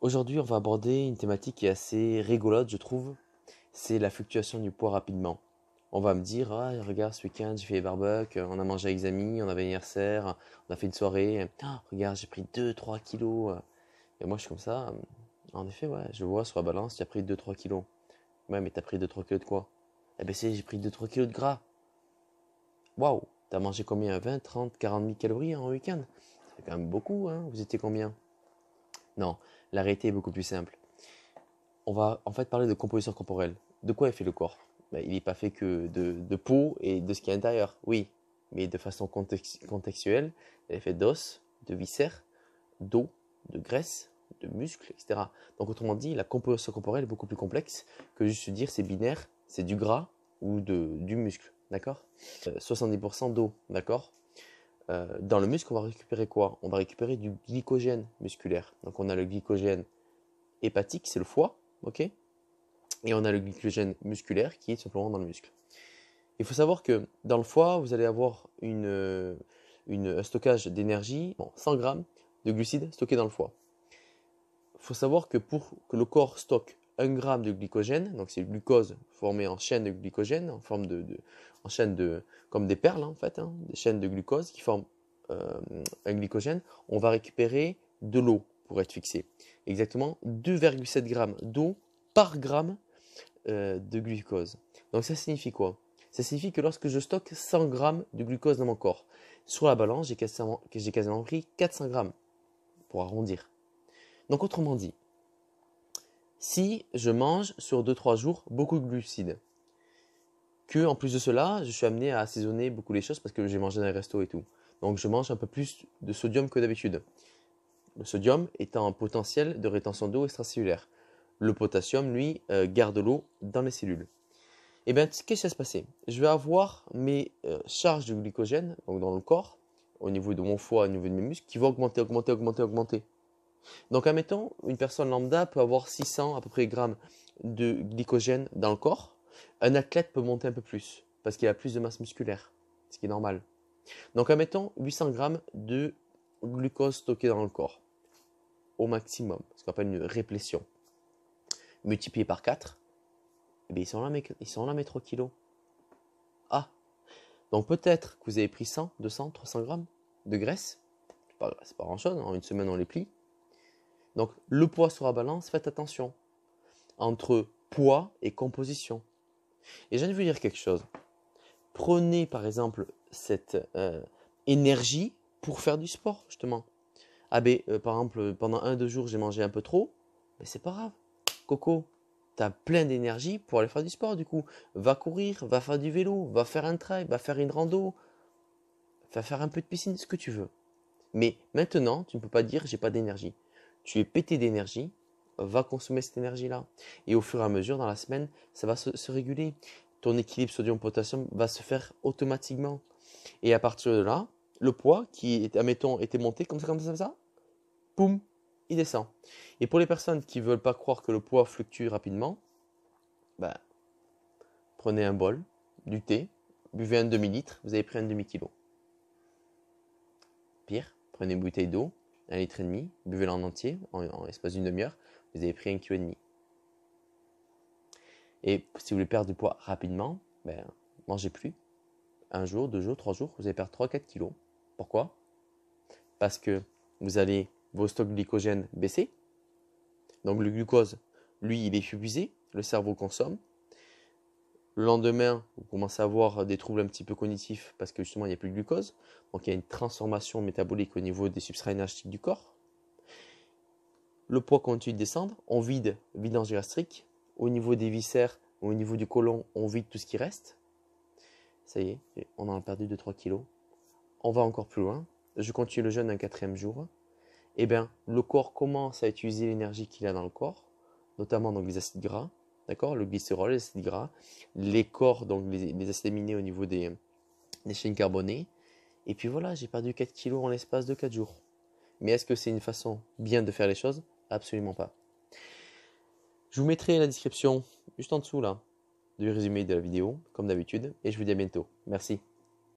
Aujourd'hui, on va aborder une thématique qui est assez rigolote, je trouve. C'est la fluctuation du poids rapidement. On va me dire, ah, regarde, ce week-end, j'ai fait les barbecues, on a mangé avec les amis, on avait anniversaire, on a fait une soirée. Ah, regarde, j'ai pris 2-3 kilos. Et moi, je suis comme ça. En effet, ouais, je vois sur la balance, tu as pris 2-3 kilos. Ouais, mais t'as pris 2-3 kilos de quoi Eh ben, c'est, j'ai pris 2-3 kilos de gras. Waouh T'as mangé combien 20, 30, 40 000 calories en week-end C'est quand même beaucoup, hein Vous étiez combien non, la réalité est beaucoup plus simple. On va en fait parler de composition corporelle. De quoi est fait le corps ben, Il n'est pas fait que de, peau et de ce qui est à l'intérieur, oui, mais de façon contextuelle, il est fait d'os, de viscères, d'eau, de graisse, de muscles, etc. Donc autrement dit, la composition corporelle est beaucoup plus complexe que juste se dire c'est binaire, c'est du gras ou de, du muscle, d'accord 70% euh, d'eau, d'accord euh, dans le muscle, on va récupérer quoi On va récupérer du glycogène musculaire. Donc on a le glycogène hépatique, c'est le foie, ok Et on a le glycogène musculaire qui est simplement dans le muscle. Il faut savoir que dans le foie, vous allez avoir une, euh, un stockage d'énergie, 100 grammes de glucides stockés dans le foie. Il faut savoir que pour que le corps stocke 1 g de glycogène, donc c'est glucose formé en chaîne de glycogène, en forme de, en chaîne de, comme des perles en fait, hein, des chaînes de glucose qui forment euh, un glycogène, on va récupérer de l'eau pour être fixé. Exactement 2,7 grammes d'eau par gramme euh, de glucose. Donc ça signifie quoi Ça signifie que lorsque je stocke 100 g de glucose dans mon corps, sur la balance, j'ai quasiment, quasiment pris 400 g pour arrondir. Donc autrement dit, si je mange sur 2-3 jours beaucoup de glucides. Que en plus de cela, je suis amené à assaisonner beaucoup les choses parce que j'ai mangé dans les restos et tout. Donc je mange un peu plus de sodium que d'habitude. Le sodium étant un potentiel de rétention d'eau extracellulaire. Le potassium, lui, euh, garde l'eau dans les cellules. Et eh bien, qu'est-ce qui va se passer Je vais avoir mes euh, charges de glycogène donc dans le corps, au niveau de mon foie, au niveau de mes muscles, qui vont augmenter, augmenter, augmenter, augmenter. Donc, admettons, une personne lambda peut avoir 600 à peu près grammes de glycogène dans le corps. Un athlète peut monter un peu plus parce qu'il a plus de masse musculaire, ce qui est normal. Donc, admettons 800 grammes de glucose stocké dans le corps au maximum, ce qu'on appelle une réplétion. Multiplié par 4, eh ils, sont là, ils sont là 3 kilos. Ah Donc peut-être que vous avez pris 100, 200, 300 grammes de graisse, c'est pas, pas grand chose, en hein. une semaine on les plie. Donc le poids sur la balance, faites attention entre poids et composition. Et je viens de vous dire quelque chose. Prenez par exemple cette euh, énergie pour faire du sport, justement. Ah ben, euh, par exemple, pendant un, deux jours, j'ai mangé un peu trop, mais ben, c'est pas grave. Coco, tu as plein d'énergie pour aller faire du sport, du coup. Va courir, va faire du vélo, va faire un trail, va faire une rando, va faire un peu de piscine, ce que tu veux. Mais maintenant, tu ne peux pas dire j'ai pas d'énergie tu es pété d'énergie, va consommer cette énergie-là. Et au fur et à mesure, dans la semaine, ça va se, réguler. Ton équilibre sodium-potassium va se faire automatiquement. Et à partir de là, le poids qui, admettons, était monté comme ça, comme ça, ça, poum, il descend. Et pour les personnes qui ne veulent pas croire que le poids fluctue rapidement, bah, prenez un bol, du thé, buvez un demi-litre, vous avez pris un demi-kilo. Pire, prenez une bouteille d'eau, un litre et demi, buvez-le en entier, en, espace d'une demi-heure, vous avez pris un kilo et demi. Et si vous voulez perdre du poids rapidement, ben, mangez plus. Un jour, deux jours, trois jours, vous allez perdre 3-4 kilos. Pourquoi Parce que vous allez vos stocks de glycogène baisser. Donc le glucose, lui, il est épuisé, le cerveau consomme, le lendemain, vous commencez à avoir des troubles un petit peu cognitifs parce que justement, il n'y a plus de glucose. Donc, il y a une transformation métabolique au niveau des substrats énergétiques du corps. Le poids continue de descendre. On vide vidange gastrique. Au niveau des viscères, au niveau du côlon, on vide tout ce qui reste. Ça y est, on en a perdu 2-3 kilos. On va encore plus loin. Je continue le jeûne un quatrième jour. Eh bien, le corps commence à utiliser l'énergie qu'il a dans le corps, notamment les acides gras D'accord Le glycérol, les gras, les corps, donc les, les acides au niveau des, chaînes carbonées. Et puis voilà, j'ai perdu 4 kilos en l'espace de 4 jours. Mais est-ce que c'est une façon bien de faire les choses Absolument pas. Je vous mettrai la description juste en dessous là du résumé de la vidéo, comme d'habitude, et je vous dis à bientôt. Merci.